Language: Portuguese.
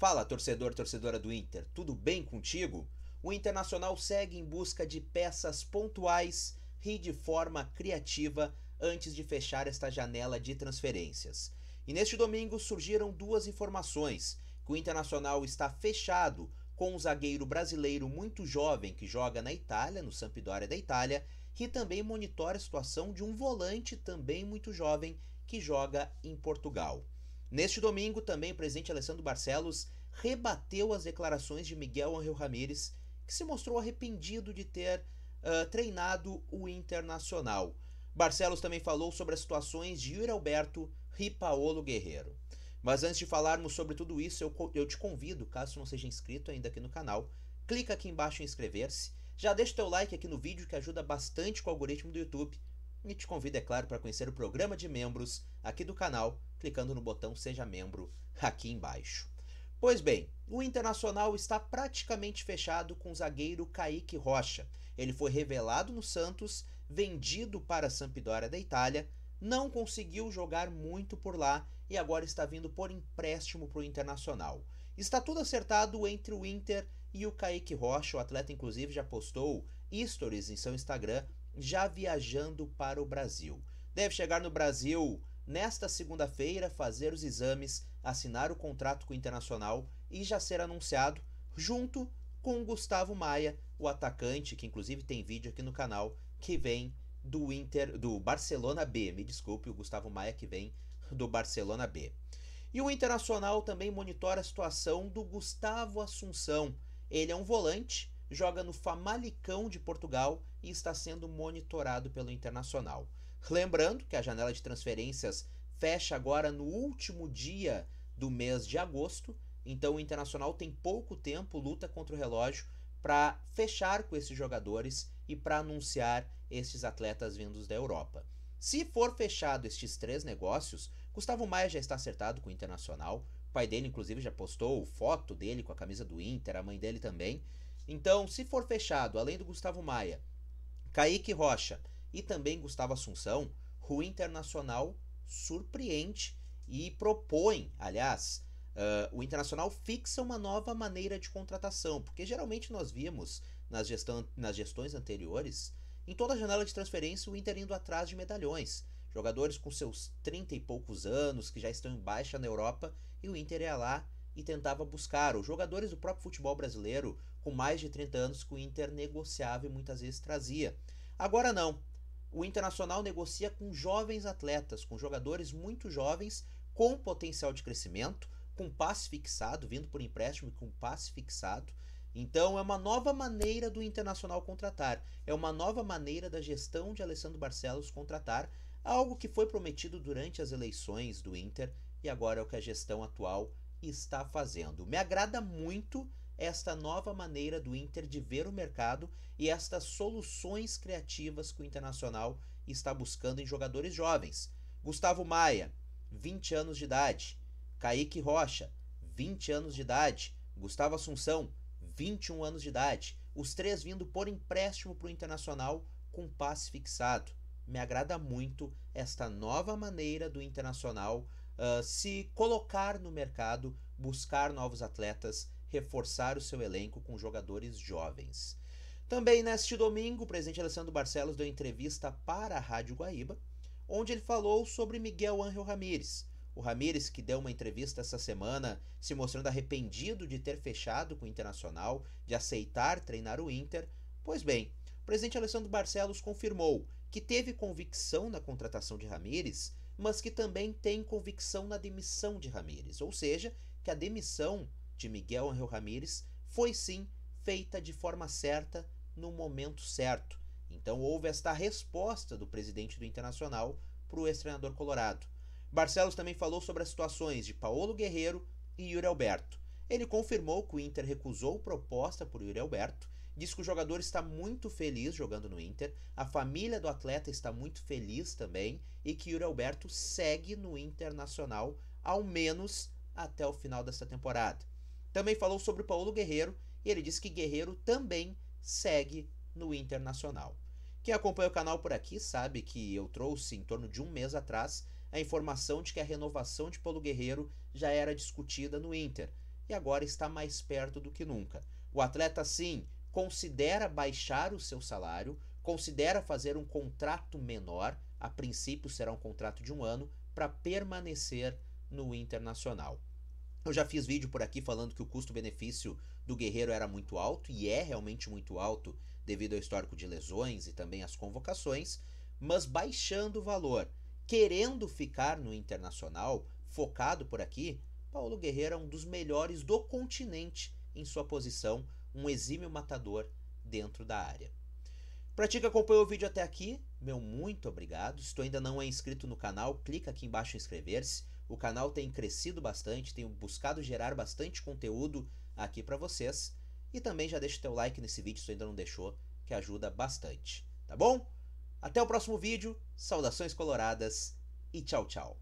Fala, torcedor, torcedora do Inter, tudo bem contigo? O Internacional segue em busca de peças pontuais e de forma criativa antes de fechar esta janela de transferências. E neste domingo surgiram duas informações: que o Internacional está fechado com um zagueiro brasileiro muito jovem que joga na Itália, no Sampdoria da Itália, e também monitora a situação de um volante também muito jovem que joga em Portugal. Neste domingo, também o presidente Alessandro Barcelos rebateu as declarações de Miguel Angel Ramírez, que se mostrou arrependido de ter uh, treinado o Internacional. Barcelos também falou sobre as situações de Yuri Alberto e Paolo Guerreiro. Mas antes de falarmos sobre tudo isso, eu, eu te convido, caso não seja inscrito ainda aqui no canal, clica aqui embaixo em inscrever-se, já deixa teu like aqui no vídeo que ajuda bastante com o algoritmo do YouTube e te convido, é claro, para conhecer o programa de membros aqui do canal clicando no botão Seja Membro aqui embaixo. Pois bem, o Internacional está praticamente fechado com o zagueiro Kaique Rocha. Ele foi revelado no Santos, vendido para a Sampdoria da Itália, não conseguiu jogar muito por lá e agora está vindo por empréstimo para o Internacional. Está tudo acertado entre o Inter e o Kaique Rocha, o atleta inclusive já postou stories em seu Instagram já viajando para o Brasil. Deve chegar no Brasil nesta segunda-feira fazer os exames, assinar o contrato com o Internacional e já ser anunciado junto com Gustavo Maia, o atacante, que inclusive tem vídeo aqui no canal, que vem do Inter do Barcelona B, me desculpe, o Gustavo Maia que vem do Barcelona B. E o Internacional também monitora a situação do Gustavo Assunção. Ele é um volante, joga no Famalicão de Portugal e está sendo monitorado pelo Internacional. Lembrando que a janela de transferências fecha agora no último dia do mês de agosto, então o Internacional tem pouco tempo, luta contra o relógio para fechar com esses jogadores e para anunciar esses atletas vindos da Europa. Se for fechado estes três negócios, Gustavo Maia já está acertado com o Internacional. O pai dele, inclusive, já postou foto dele com a camisa do Inter, a mãe dele também. Então, se for fechado, além do Gustavo Maia, Kaique Rocha e também Gustavo Assunção, o Internacional surpreende e propõe, aliás, uh, o Internacional fixa uma nova maneira de contratação, porque geralmente nós vimos nas, gestão, nas gestões anteriores, em toda a janela de transferência, o Inter indo atrás de medalhões. Jogadores com seus 30 e poucos anos, que já estão em baixa na Europa, e o Inter ia lá e tentava buscar. Os jogadores do próprio futebol brasileiro, com mais de 30 anos, que o Inter negociava e muitas vezes trazia. Agora não o Internacional negocia com jovens atletas, com jogadores muito jovens, com potencial de crescimento, com passe fixado, vindo por empréstimo e com passe fixado. Então é uma nova maneira do Internacional contratar, é uma nova maneira da gestão de Alessandro Barcelos contratar, algo que foi prometido durante as eleições do Inter e agora é o que a gestão atual está fazendo. Me agrada muito esta nova maneira do Inter de ver o mercado e estas soluções criativas que o Internacional está buscando em jogadores jovens. Gustavo Maia, 20 anos de idade. Kaique Rocha, 20 anos de idade. Gustavo Assunção, 21 anos de idade. Os três vindo por empréstimo para o Internacional com passe fixado. Me agrada muito esta nova maneira do Internacional uh, se colocar no mercado, buscar novos atletas reforçar o seu elenco com jogadores jovens. Também neste domingo, o presidente Alessandro Barcelos deu entrevista para a Rádio Guaíba, onde ele falou sobre Miguel Ángel Ramírez. O Ramírez, que deu uma entrevista essa semana, se mostrando arrependido de ter fechado com o Internacional, de aceitar treinar o Inter. Pois bem, o presidente Alessandro Barcelos confirmou que teve convicção na contratação de Ramírez, mas que também tem convicção na demissão de Ramírez, ou seja, que a demissão de Miguel Angel Ramírez foi sim feita de forma certa no momento certo. Então houve esta resposta do presidente do Internacional para o ex-treinador colorado. Barcelos também falou sobre as situações de Paulo Guerreiro e Yuri Alberto. Ele confirmou que o Inter recusou proposta por Yuri Alberto, disse que o jogador está muito feliz jogando no Inter, a família do atleta está muito feliz também e que Yuri Alberto segue no Internacional ao menos até o final desta temporada. Também falou sobre o Paulo Guerreiro e ele disse que Guerreiro também segue no Internacional. Quem acompanha o canal por aqui sabe que eu trouxe, em torno de um mês atrás, a informação de que a renovação de Paulo Guerreiro já era discutida no Inter e agora está mais perto do que nunca. O atleta, sim, considera baixar o seu salário, considera fazer um contrato menor, a princípio será um contrato de um ano, para permanecer no Internacional. Eu já fiz vídeo por aqui falando que o custo-benefício do Guerreiro era muito alto e é realmente muito alto devido ao histórico de lesões e também às convocações, mas baixando o valor, querendo ficar no internacional, focado por aqui, Paulo Guerreiro é um dos melhores do continente em sua posição, um exímio matador dentro da área. Para ti que acompanhou o vídeo até aqui, meu muito obrigado. Se tu ainda não é inscrito no canal, clica aqui embaixo em inscrever-se. O canal tem crescido bastante, tenho buscado gerar bastante conteúdo aqui para vocês. E também já deixa o teu like nesse vídeo se ainda não deixou, que ajuda bastante, tá bom? Até o próximo vídeo, saudações coloradas e tchau, tchau!